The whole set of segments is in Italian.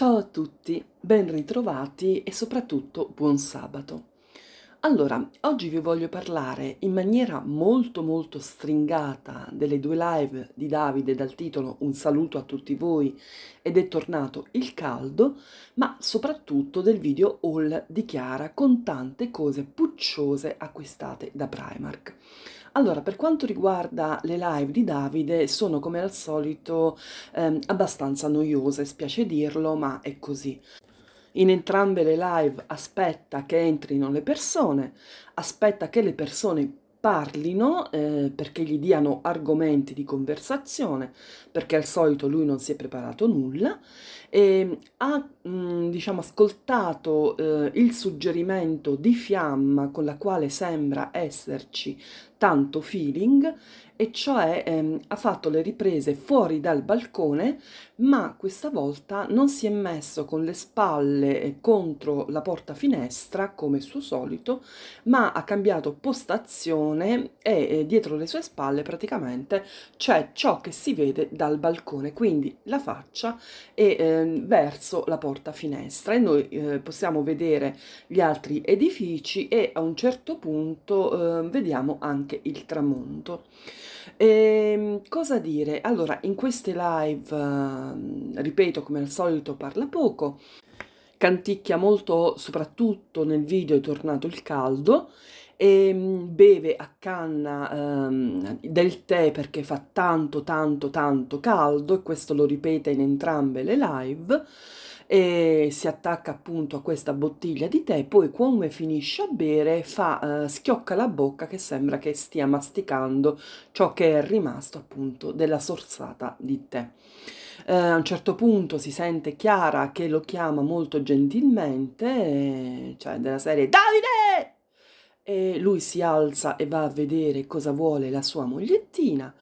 Ciao a tutti, ben ritrovati e soprattutto buon sabato. Allora, oggi vi voglio parlare in maniera molto molto stringata delle due live di Davide dal titolo Un saluto a tutti voi ed è tornato il caldo, ma soprattutto del video haul di Chiara con tante cose pucciose acquistate da Primark. Allora, per quanto riguarda le live di Davide, sono come al solito ehm, abbastanza noiose, spiace dirlo, ma è così. In entrambe le live aspetta che entrino le persone, aspetta che le persone parlino eh, perché gli diano argomenti di conversazione, perché al solito lui non si è preparato nulla e ehm, ha mh, mhmm, diciamo ascoltato eh, il suggerimento di fiamma con la quale sembra esserci tanto feeling e cioè ehm, ha fatto le riprese fuori dal balcone ma questa volta non si è messo con le spalle eh, contro la porta finestra come suo solito ma ha cambiato postazione e eh, dietro le sue spalle praticamente c'è ciò che si vede dal balcone quindi la faccia e eh, Ehm, verso la porta finestra e noi eh, possiamo vedere gli altri edifici e a un certo punto eh, vediamo anche il tramonto. E, ehm, cosa dire? Allora, in queste live, ehm, ripeto, come al solito parla poco, canticchia molto, soprattutto nel video è tornato il caldo e ehm, beve a canna ehm, del tè perché fa tanto tanto tanto caldo e questo lo ripete in entrambe le live e si attacca appunto a questa bottiglia di tè, poi come finisce a bere fa, eh, schiocca la bocca che sembra che stia masticando ciò che è rimasto appunto della sorsata di tè. Eh, a un certo punto si sente Chiara che lo chiama molto gentilmente, eh, cioè della serie Davide! e lui si alza e va a vedere cosa vuole la sua mogliettina.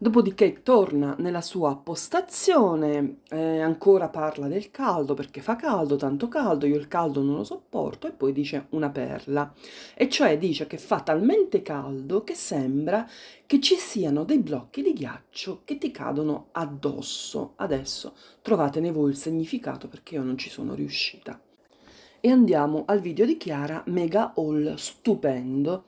Dopodiché torna nella sua postazione, eh, ancora parla del caldo perché fa caldo, tanto caldo, io il caldo non lo sopporto e poi dice una perla, e cioè dice che fa talmente caldo che sembra che ci siano dei blocchi di ghiaccio che ti cadono addosso. Adesso trovatene voi il significato perché io non ci sono riuscita e andiamo al video di Chiara Mega Hall, stupendo.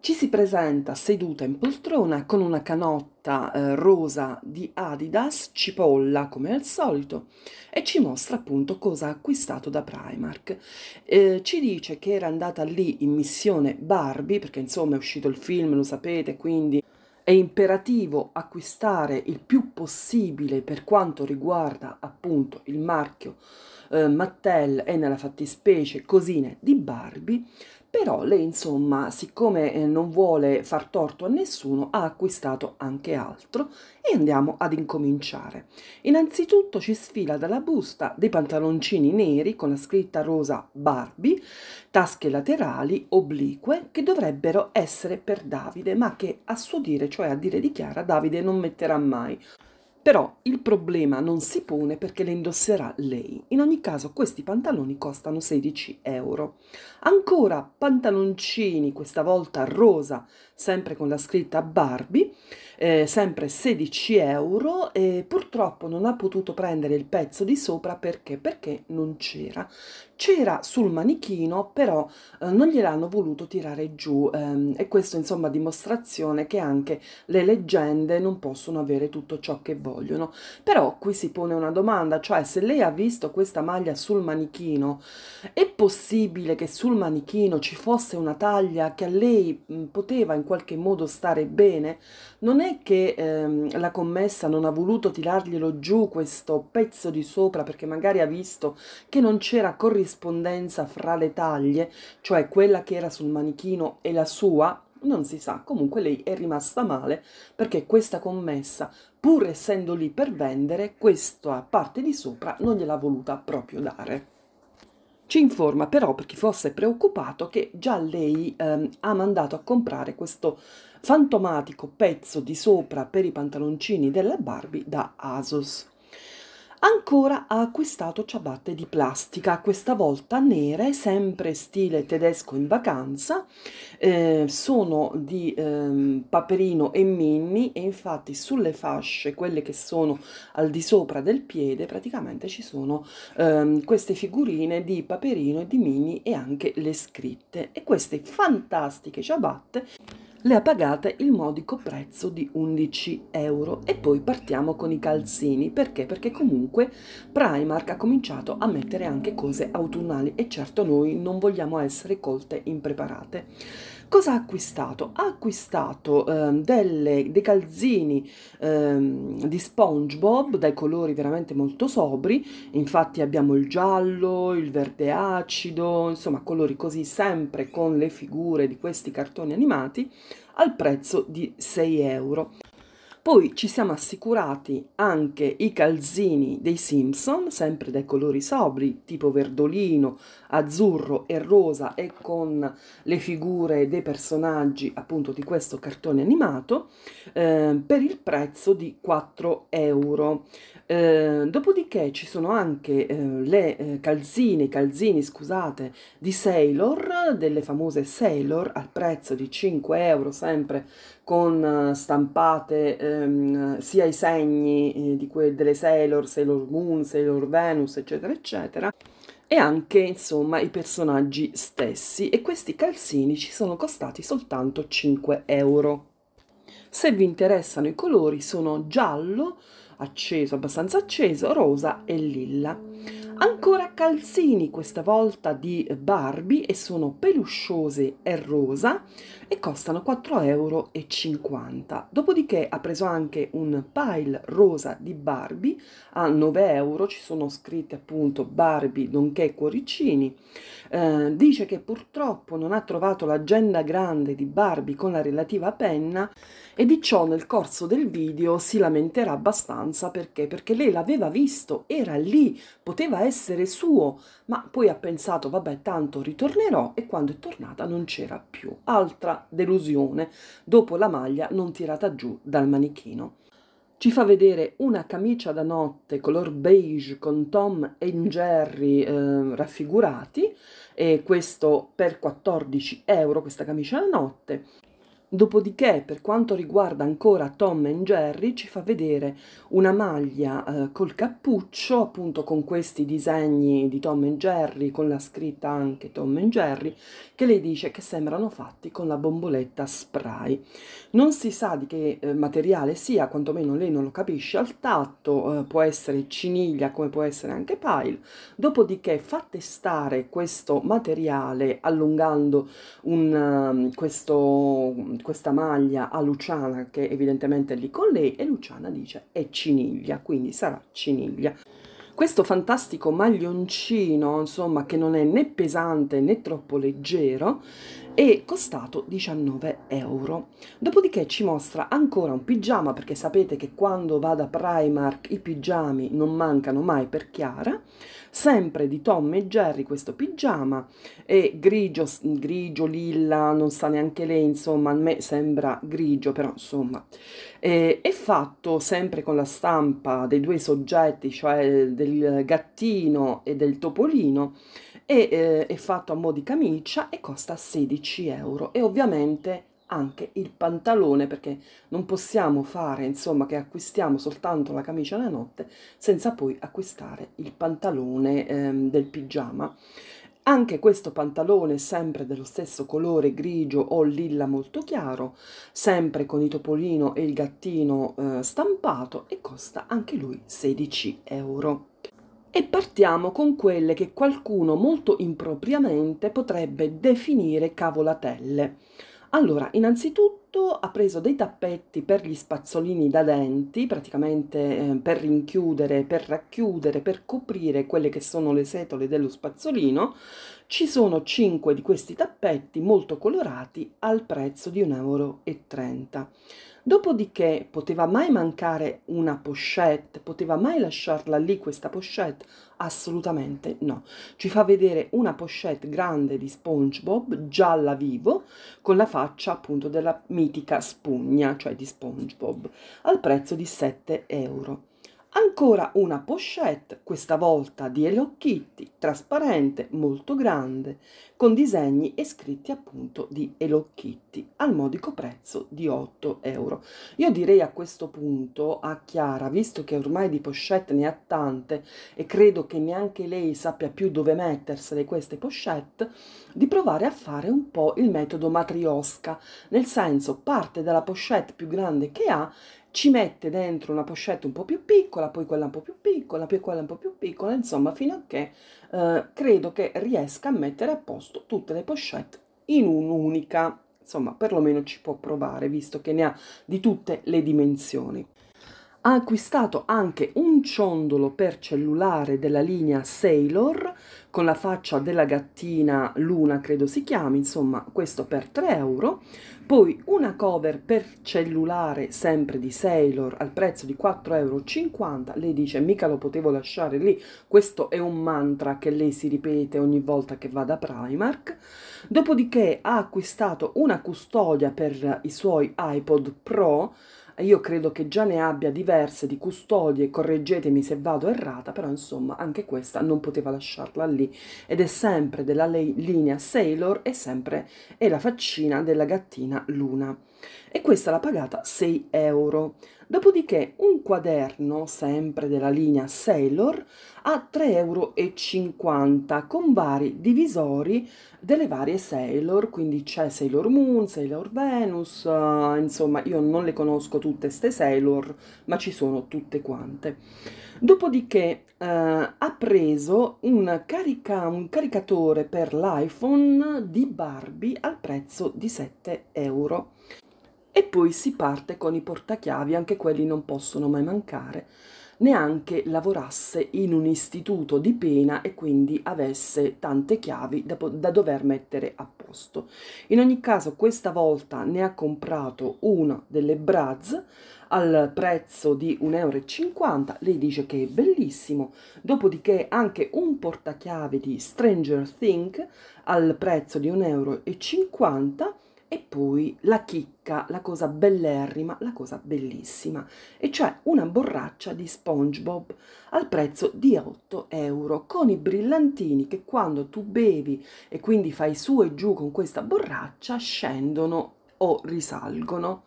Ci si presenta seduta in poltrona con una canotta eh, rosa di Adidas, cipolla come al solito, e ci mostra appunto cosa ha acquistato da Primark. Eh, ci dice che era andata lì in missione Barbie, perché insomma è uscito il film, lo sapete, quindi è imperativo acquistare il più possibile per quanto riguarda appunto il marchio eh, Mattel e nella fattispecie cosine di Barbie però lei insomma siccome eh, non vuole far torto a nessuno ha acquistato anche altro e andiamo ad incominciare innanzitutto ci sfila dalla busta dei pantaloncini neri con la scritta rosa Barbie tasche laterali oblique che dovrebbero essere per Davide ma che a suo dire cioè a dire di Chiara Davide non metterà mai però il problema non si pone perché le indosserà lei. In ogni caso questi pantaloni costano 16 euro. Ancora pantaloncini, questa volta rosa, sempre con la scritta Barbie, eh, sempre 16 euro e purtroppo non ha potuto prendere il pezzo di sopra perché? Perché non c'era. C'era sul manichino però eh, non gliel'hanno voluto tirare giù ehm, e questo insomma dimostrazione che anche le leggende non possono avere tutto ciò che vogliono. Però qui si pone una domanda, cioè se lei ha visto questa maglia sul manichino, è possibile che sul manichino ci fosse una taglia che a lei mh, poteva in qualche modo stare bene, non è che ehm, la commessa non ha voluto tirarglielo giù questo pezzo di sopra perché magari ha visto che non c'era corrispondenza fra le taglie, cioè quella che era sul manichino e la sua, non si sa, comunque lei è rimasta male perché questa commessa, pur essendo lì per vendere, questa parte di sopra non gliel'ha voluta proprio dare. Ci informa però, per chi fosse preoccupato, che già lei ehm, ha mandato a comprare questo fantomatico pezzo di sopra per i pantaloncini della Barbie da Asos ancora ha acquistato ciabatte di plastica, questa volta nere, sempre stile tedesco in vacanza, eh, sono di eh, Paperino e Minni e infatti sulle fasce, quelle che sono al di sopra del piede, praticamente ci sono eh, queste figurine di Paperino e di Minni e anche le scritte. E queste fantastiche ciabatte le ha pagate il modico prezzo di 11 euro. E poi partiamo con i calzini, perché? Perché comunque Primark ha cominciato a mettere anche cose autunnali e certo noi non vogliamo essere colte impreparate. Cosa ha acquistato? Ha acquistato eh, delle, dei calzini eh, di SpongeBob dai colori veramente molto sobri, infatti abbiamo il giallo, il verde acido, insomma colori così sempre con le figure di questi cartoni animati al prezzo di 6 euro. Poi ci siamo assicurati anche i calzini dei Simpson, sempre dai colori sobri, tipo verdolino, azzurro e rosa e con le figure dei personaggi appunto di questo cartone animato eh, per il prezzo di 4 euro. Eh, dopodiché ci sono anche ehm, eh, le calzine, calzini scusate, di Sailor, delle famose Sailor al prezzo di 5 euro sempre con eh, stampate ehm, sia i segni eh, di delle Sailor, Sailor Moon, Sailor Venus eccetera eccetera e anche insomma i personaggi stessi e questi calzini ci sono costati soltanto 5 euro. Se vi interessano i colori sono giallo, acceso, abbastanza acceso, rosa e lilla. Ancora calzini questa volta di Barbie e sono pelusciose e rosa e costano 4,50 euro. Dopodiché ha preso anche un pile rosa di Barbie a 9 euro, ci sono scritte appunto Barbie nonché cuoricini. Eh, dice che purtroppo non ha trovato l'agenda grande di Barbie con la relativa penna e di ciò nel corso del video si lamenterà abbastanza perché, perché lei l'aveva visto, era lì, poteva essere essere suo, ma poi ha pensato vabbè tanto ritornerò e quando è tornata non c'era più. Altra delusione, dopo la maglia non tirata giù dal manichino. Ci fa vedere una camicia da notte color beige con Tom e Jerry eh, raffigurati e questo per 14 euro, questa camicia da notte. Dopodiché, per quanto riguarda ancora Tom e Jerry, ci fa vedere una maglia eh, col cappuccio, appunto con questi disegni di Tom e Jerry, con la scritta anche Tom e Jerry, che lei dice che sembrano fatti con la bomboletta spray. Non si sa di che eh, materiale sia, quantomeno lei non lo capisce al tatto, eh, può essere ciniglia come può essere anche pile. Dopodiché fa testare questo materiale allungando un, ehm, questo questa maglia a Luciana che evidentemente è lì con lei e Luciana dice è ciniglia, quindi sarà ciniglia questo fantastico maglioncino, insomma, che non è né pesante né troppo leggero, e costato 19 euro. Dopodiché ci mostra ancora un pigiama perché sapete che quando vado a Primark i pigiami non mancano mai per Chiara, sempre di Tom e Jerry questo pigiama è grigio, grigio, lilla, non sa neanche lei, insomma a me sembra grigio però insomma è, è fatto sempre con la stampa dei due soggetti cioè del gattino e del topolino e, eh, è fatto a mo' di camicia e costa 16 euro e ovviamente anche il pantalone perché non possiamo fare insomma che acquistiamo soltanto la camicia la notte senza poi acquistare il pantalone ehm, del pigiama anche questo pantalone sempre dello stesso colore grigio o lilla molto chiaro, sempre con i topolino e il gattino eh, stampato e costa anche lui 16 euro. E partiamo con quelle che qualcuno molto impropriamente potrebbe definire cavolatelle. Allora, innanzitutto ha preso dei tappetti per gli spazzolini da denti, praticamente eh, per rinchiudere, per racchiudere, per coprire quelle che sono le setole dello spazzolino. Ci sono 5 di questi tappetti molto colorati al prezzo di 1,30 euro. Dopodiché poteva mai mancare una pochette? Poteva mai lasciarla lì questa pochette? Assolutamente no. Ci fa vedere una pochette grande di SpongeBob, gialla vivo, con la faccia appunto della mitica spugna, cioè di SpongeBob, al prezzo di 7 euro. Ancora una pochette, questa volta di Hello Kitty, trasparente, molto grande, con disegni e scritti appunto di Hello Kitty, al modico prezzo di 8 euro. Io direi a questo punto a Chiara, visto che ormai di pochette ne ha tante e credo che neanche lei sappia più dove mettersele queste pochette, di provare a fare un po' il metodo matriosca, nel senso parte dalla pochette più grande che ha ci mette dentro una pochette un po' più piccola, poi quella un po' più piccola, poi quella un po' più piccola, insomma, fino a che eh, credo che riesca a mettere a posto tutte le pochette in un'unica, insomma, perlomeno ci può provare, visto che ne ha di tutte le dimensioni ha acquistato anche un ciondolo per cellulare della linea Sailor con la faccia della gattina Luna, credo si chiami, insomma, questo per 3 euro. Poi una cover per cellulare sempre di Sailor al prezzo di 4,50 euro. Lei dice: Mica lo potevo lasciare lì. Questo è un mantra che lei si ripete ogni volta che va da Primark. Dopodiché ha acquistato una custodia per i suoi iPod Pro io credo che già ne abbia diverse di custodie, correggetemi se vado errata, però insomma anche questa non poteva lasciarla lì ed è sempre della linea Sailor e sempre è la faccina della gattina Luna. E questa l'ha pagata 6 euro. Dopodiché un quaderno, sempre della linea Sailor, a 3,50 euro con vari divisori delle varie Sailor, quindi c'è Sailor Moon, Sailor Venus, uh, insomma io non le conosco tutte ste Sailor, ma ci sono tutte quante. Dopodiché uh, ha preso un, carica, un caricatore per l'iPhone di Barbie al prezzo di 7 euro. E poi si parte con i portachiavi, anche quelli non possono mai mancare, neanche lavorasse in un istituto di pena e quindi avesse tante chiavi da, da, dover mettere a posto. In ogni caso questa volta ne ha comprato una delle Braz al prezzo di 1,50 euro, lei dice che è bellissimo, dopodiché anche un portachiavi di Stranger Think al prezzo di 1,50 euro e poi la chicca, la cosa bellerrima, la cosa bellissima, e cioè una borraccia di SpongeBob al prezzo di 8 euro, con i brillantini che quando tu bevi e quindi fai su e giù con questa borraccia scendono o risalgono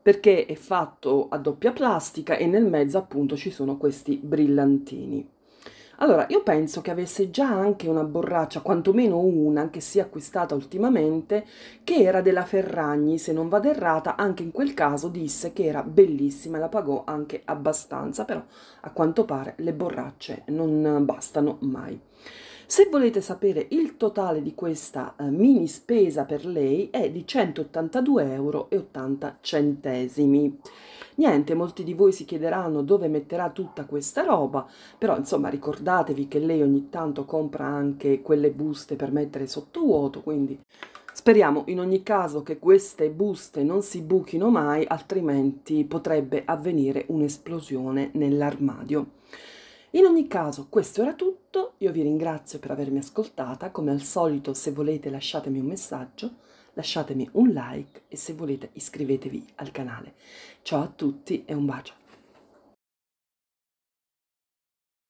perché è fatto a doppia plastica e nel mezzo appunto ci sono questi brillantini. Allora, io penso che avesse già anche una borraccia, quantomeno una, che si è acquistata ultimamente, che era della Ferragni, se non vado errata, anche in quel caso disse che era bellissima, la pagò anche abbastanza, però a quanto pare le borracce non bastano mai. Se volete sapere il totale di questa eh, mini spesa per lei è di 182,80 euro. Niente, molti di voi si chiederanno dove metterà tutta questa roba, però insomma ricordatevi che lei ogni tanto compra anche quelle buste per mettere sotto vuoto, quindi Speriamo in ogni caso che queste buste non si buchino mai, altrimenti potrebbe avvenire un'esplosione nell'armadio. In ogni caso questo era tutto, io vi ringrazio per avermi ascoltata, come al solito se volete lasciatemi un messaggio, lasciatemi un like e se volete iscrivetevi al canale. Ciao a tutti e un bacio!